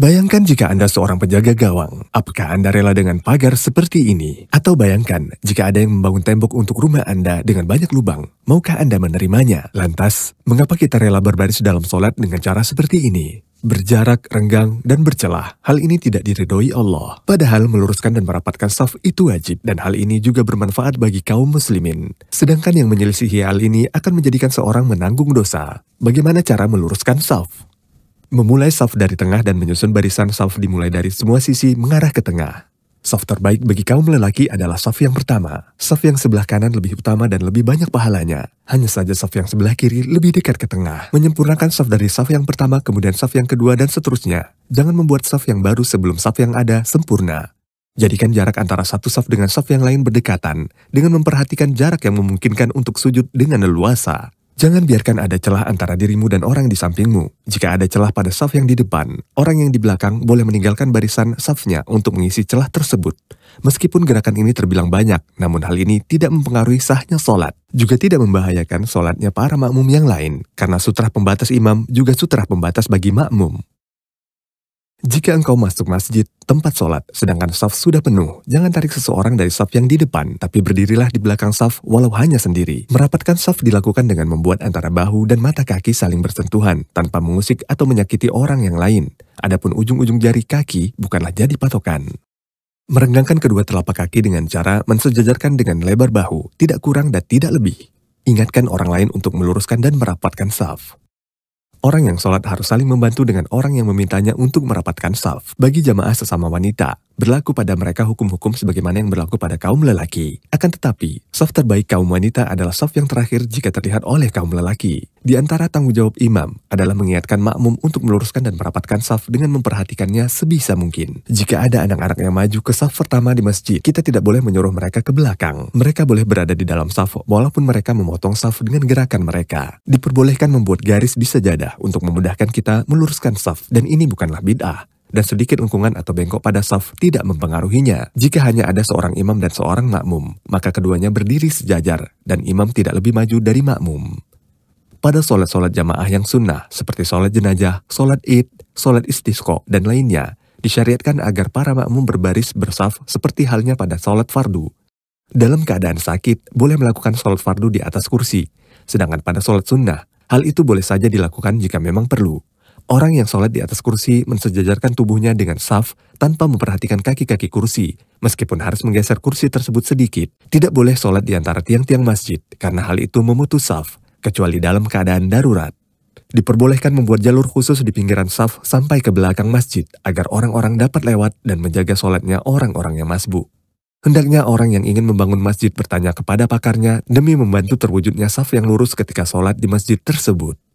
Bayangkan jika Anda seorang penjaga gawang, apakah Anda rela dengan pagar seperti ini? Atau bayangkan jika ada yang membangun tembok untuk rumah Anda dengan banyak lubang, maukah Anda menerimanya? Lantas, mengapa kita rela berbaris dalam sholat dengan cara seperti ini? Berjarak, renggang, dan bercelah, hal ini tidak diridhoi Allah. Padahal meluruskan dan merapatkan saf itu wajib, dan hal ini juga bermanfaat bagi kaum muslimin. Sedangkan yang menyelisihi hal ini akan menjadikan seorang menanggung dosa. Bagaimana cara meluruskan saf? Memulai saf dari tengah dan menyusun barisan saf dimulai dari semua sisi mengarah ke tengah. Saf terbaik bagi kaum lelaki adalah saf yang pertama. Saf yang sebelah kanan lebih utama dan lebih banyak pahalanya. Hanya saja saf yang sebelah kiri lebih dekat ke tengah. Menyempurnakan saf dari saf yang pertama, kemudian saf yang kedua, dan seterusnya. Jangan membuat saf yang baru sebelum saf yang ada sempurna. Jadikan jarak antara satu saf dengan saf yang lain berdekatan dengan memperhatikan jarak yang memungkinkan untuk sujud dengan leluasa. Jangan biarkan ada celah antara dirimu dan orang di sampingmu. Jika ada celah pada saf yang di depan, orang yang di belakang boleh meninggalkan barisan safnya untuk mengisi celah tersebut. Meskipun gerakan ini terbilang banyak, namun hal ini tidak mempengaruhi sahnya sholat. Juga tidak membahayakan sholatnya para makmum yang lain, karena sutra pembatas imam juga sutra pembatas bagi makmum. Jika engkau masuk masjid, tempat sholat, sedangkan saf sudah penuh, jangan tarik seseorang dari saf yang di depan, tapi berdirilah di belakang saf walau hanya sendiri. Merapatkan saf dilakukan dengan membuat antara bahu dan mata kaki saling bersentuhan, tanpa mengusik atau menyakiti orang yang lain. Adapun ujung-ujung jari kaki bukanlah jadi patokan. Merenggangkan kedua telapak kaki dengan cara mensejajarkan dengan lebar bahu, tidak kurang dan tidak lebih. Ingatkan orang lain untuk meluruskan dan merapatkan saf. Orang yang sholat harus saling membantu dengan orang yang memintanya untuk merapatkan saf bagi jamaah sesama wanita berlaku pada mereka hukum-hukum sebagaimana yang berlaku pada kaum lelaki. Akan tetapi, soft terbaik kaum wanita adalah soft yang terakhir jika terlihat oleh kaum lelaki. Di antara tanggung jawab imam adalah mengingatkan makmum untuk meluruskan dan merapatkan saf dengan memperhatikannya sebisa mungkin. Jika ada anak-anak yang maju ke saf pertama di masjid, kita tidak boleh menyuruh mereka ke belakang. Mereka boleh berada di dalam saf walaupun mereka memotong saf dengan gerakan mereka. Diperbolehkan membuat garis di sejadah untuk memudahkan kita meluruskan saf dan ini bukanlah bid'ah dan sedikit lengkungan atau bengkok pada saf tidak mempengaruhinya. Jika hanya ada seorang imam dan seorang makmum, maka keduanya berdiri sejajar dan imam tidak lebih maju dari makmum. Pada sholat-sholat jamaah yang sunnah, seperti sholat jenajah, sholat id, sholat istisqo, dan lainnya, disyariatkan agar para makmum berbaris bersaf seperti halnya pada sholat fardu. Dalam keadaan sakit, boleh melakukan sholat fardu di atas kursi, sedangkan pada sholat sunnah, hal itu boleh saja dilakukan jika memang perlu. Orang yang sholat di atas kursi mensejajarkan tubuhnya dengan saf tanpa memperhatikan kaki-kaki kursi, meskipun harus menggeser kursi tersebut sedikit. Tidak boleh sholat di antara tiang-tiang masjid, karena hal itu memutus saf, kecuali dalam keadaan darurat. Diperbolehkan membuat jalur khusus di pinggiran saf sampai ke belakang masjid agar orang-orang dapat lewat dan menjaga sholatnya orang-orang yang masbu. Hendaknya orang yang ingin membangun masjid bertanya kepada pakarnya demi membantu terwujudnya saf yang lurus ketika sholat di masjid tersebut.